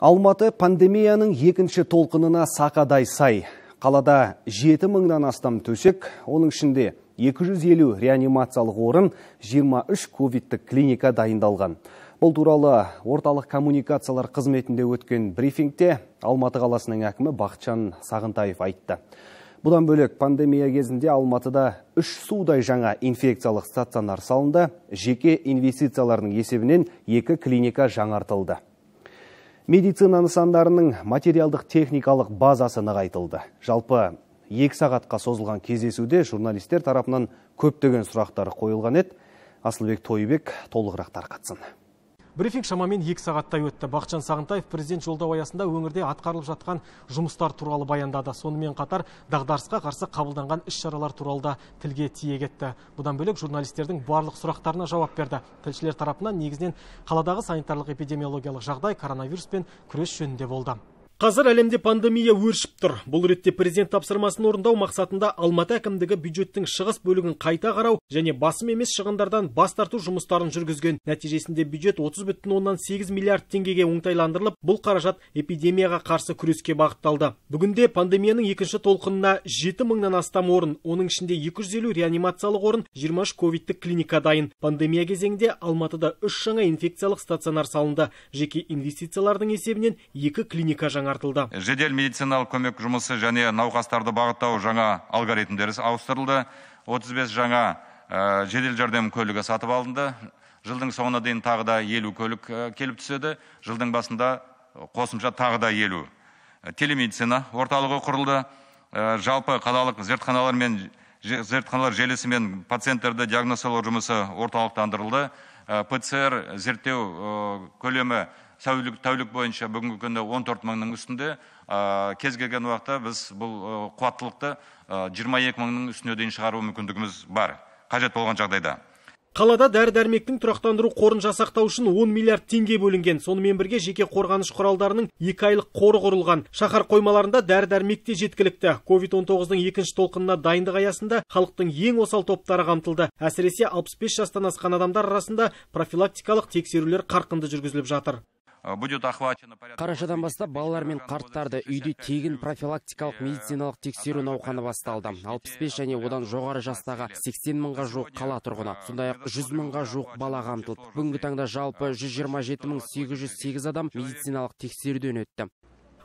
Алматы пандемияның екінші толқынына сақадай сай. Қалада жеті мыңнан астам төсек, оның ішінде 250 реанимациялық орын, 23 ковидтік клиника дайындалған. Бұл туралы орталық коммуникациялар қызметінде өткен брифингте Алматы қаласының әкімі Бақытжан Сағынтаев айтты. Бұдан бөлек пандемия кезінде Алматыда үш судай жаңа инфекциялық стационар салынды, жеке инвестициялардың есебінен екі клиника жаңартылды медицина нысандарының материалдық техникалық базасы нығайтылды жалпы екі сағатқа созылған кезесуде журналистер тарапынан көптеген сұрақтар қойылған еді асылбек тойбек толығырақ тарқатсын брифинг шамамен екі сағаттай өтті бақытжан сағынтаев президент жолдау аясында өңірде атқарылып жатқан жұмыстар туралы баяндады сонымен қатар дағдарысқа қарсы қабылданған іс шаралар туралы да тілге тиек етті бұдан бөлек журналистердің барлық сұрақтарына жауап берді тілшілер тарапынан негізінен қаладағы санитарлық эпидемиологиялық жағдай коронавируспен күрес жөнінде болды Қазір әлемде пандемия өршіп тұр. Бұл ретте президент тапсырмасын орындау мақсатында Алматы әкімдігі бюджеттің шығыс бөлігін қайта қарау және басым емес шығындардан бас тарту жұмыстарын жүргізген. Нәтижесінде бюджет 30,8 миллиард теңгеге оңтайландырылып, бұл қаражат эпидемияға қарсы күреске бағытталды. Бүгінде пандемияның екінші толқынына жеті мыңнан астам орын, оның ішінде елу реанимациялық орын, үш ковидтік клиника дайын. Пандемия кезеңінде Алматыда үш жаңа инфекциялық стационар салынды. Жеке инвестициялардың есебінен екі клиника жаңа жаңартылды жедел медициналық көмек жұмысы және науқастарды бағыттау жаңа алгоритмдері ауыстырылды 35 жаңа э, жедел жәрдем көлігі сатып алынды жылдың соңына дейін тағы да елу көлік э, келіп түседі жылдың басында э, қосымша тағы да елу телемедицина орталығы құрылды жалпы қалалық зертханалар мен зертханалар желісі мен пациенттерді диагностикалау жұмысы орталықтандырылды пцр зерттеу көлемі сәуілік, тәулік бойынша бүгінгі күнде 14 мыңның үстінде ә, кез келген уақытта біз бұл қуаттылықты ә, 22 мыңның үстіне дейін шығару мүмкіндігіміз бар қажет болған жағдайда қалада дәрі дәрмектің тұрақтандыру қорын жасақтау үшін 10 миллиард теңге бөлінген сонымен бірге жеке қорғаныш құралдарының екі айлық қоры құрылған шаһар қоймаларында дәрі дәрмек те жеткілікті covid 19-дың екінші толқынына дайындық аясында халықтың ең осал топтары қамтылды әсіресе 65 жастан асқан адамдар арасында профилактикалық тексерулер қарқынды жүргізіліп жатыр Э, будет охвачено Қарашадан бастап балалар мен қарттарды үйде тегін профилактикалық медициналық тексеру науқаны басталды. 65 және одан жоғары жастағы 80 мыңға жуық қала тұрғыны, э, сондай-ақ жүз мыңға жуық бала қамтылды. Бүгінгі таңда жалпы э, сегіз адам медициналық тексеруден өтті.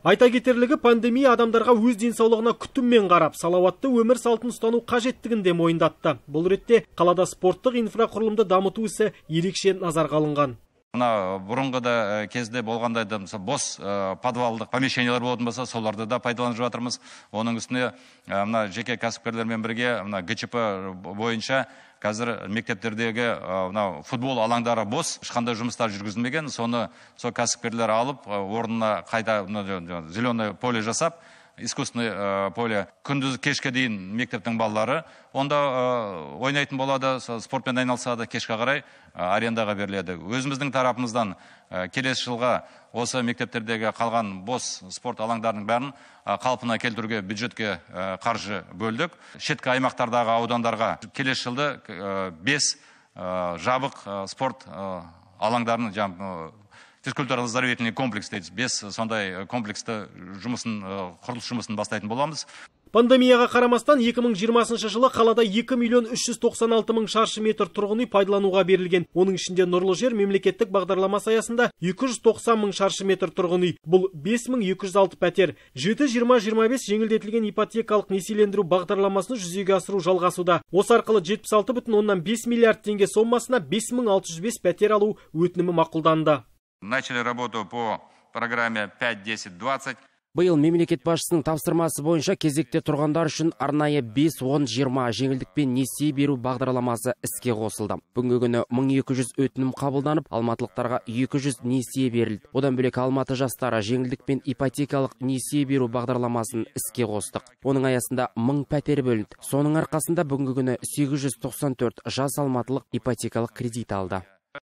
Айта кетерлігі пандемия адамдарға өз денсаулығына күтіммен қарап, салауатты өмір салтын ұстану қажеттігін де мойындатты. Бұл ретте қалада спорттық инфрақұрылымды дамыту ісі ерекше назарға алынған мына бұрынғы да э, кезде болғандай да мысалы бос э, подвалдық помещениялар болатын болса соларды да пайдаланып жатырмыз оның үстіне э, мына жеке кәсіпкерлермен бірге мына гчп бойынша қазір мектептердегі мынау футбол алаңдары бос ешқандай жұмыстар жүргізілмеген соны сол кәсіпкерлер алып орнына қайта зеленое поле жасап искусственное э, поле күндіз кешке дейін мектептің балалары онда э, ойнайтын болады спортпен айналысады кешке қарай э, арендаға беріледі өзіміздің тарапымыздан келесі жылға осы мектептердегі қалған бос спорт алаңдарының бәрін қалпына келтіруге бюджетке қаржы бөлдік шеткі аймақтардағы аудандарға келесі жылды бес жабық спорт алаңдарын физкультурно-оздоровительный комплекс дейді бес э, сондай э, комплексті э, жұмысын құрылыс жұмысын бастайтын боламыз пандемияға қарамастан 2020 жылы қалада 2 миллион 396 мың шаршы метр тұрғын үй пайдалануға берілген оның ішінде нұрлы жер мемлекеттік бағдарламасы аясында 290 мың шаршы метр тұрғын үй бұл 5206 пәтер 7-20-25 жеңілдетілген ипотекалық несиелендіру бағдарламасыны жүзеге асыру жалғасуда осы арқылы 76,5 миллиард теңге сомасына 5605 пәтер алу өтінімі мақұлданды начали работу по программе 5-10-20 биыл мемлекет басшысының тапсырмасы бойынша кезекте тұрғандар үшін арнайы 5-10-20 жеңілдікпен несие беру бағдарламасы іске қосылды бүгінгі күні 1200 өтінім қабылданып алматылықтарға 200 несие берілді одан бөлек алматы жастары жеңілдікпен ипотекалық несие беру бағдарламасын іске қостық оның аясында 1000 пәтер бөлінді соның арқасында бүгінгі күні 894 жас алматылық ипотекалық кредит алды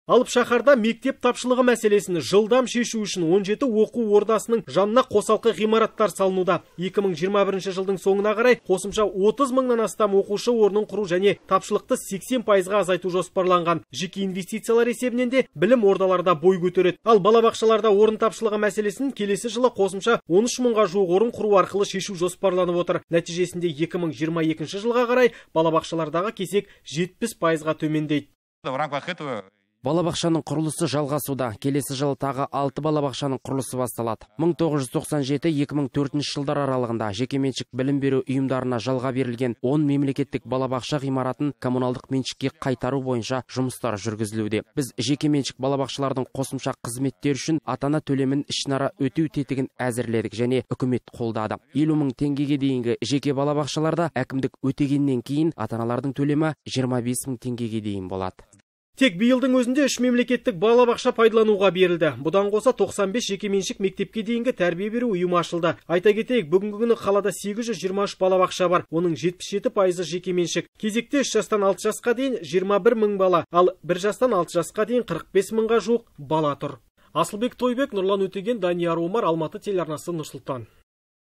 алып шаһарда мектеп тапшылығы мәселесін жылдам шешу үшін 17 оқу ордасының жанына қосалқы ғимараттар салынуда 2021 жылдың соңына қарай қосымша 30 мыңнан астам оқушы орнын құру және тапшылықты 80 пайызға азайту жоспарланған жеке инвестициялар есебінен де білім ордаларда бой көтереді ал балабақшаларда орын тапшылығы мәселесін келесі жылы қосымша 13 мыңға жуық орын құру арқылы шешу жоспарланып отыр нәтижесінде 2022 жылға қарай балабақшалардағы кесек 70 пайызға төмендейді в рамках этого балабақшаның құрылысы жалғасуда келесі жылы тағы алты балабақшаның құрылысы басталады 1997-2004 жылдар аралығында жекеменшік білім беру ұйымдарына жалға берілген 10 мемлекеттік балабақша ғимаратын коммуналдық меншікке қайтару бойынша жұмыстар жүргізілуде біз жекеменшік балабақшалардың қосымша қызметтер үшін атана төлемін ішінара өтеу тетігін әзірледік және үкімет қолдады елу мың теңгеге дейінгі жеке балабақшаларда әкімдік өтегеннен кейін ата аналардың төлемі жиырма теңгеге дейін болады тек биылдың өзінде үш мемлекеттік балабақша пайдалануға берілді бұдан қоса 95 жекеменшік мектепке дейінгі тәрбие беру ұйымы ашылды айта кетейік бүгінгі күні қалада 823 балабақша бар оның 77 жекеменшік кезекте 3 жастан 6 жасқа дейін 21 мың бала ал 1 жастан 6 жасқа дейін 45 мыңға жуық бала тұр асылбек тойбек нұрлан өтеген данияр омар алматы телеарнасы Нұрсұлтан.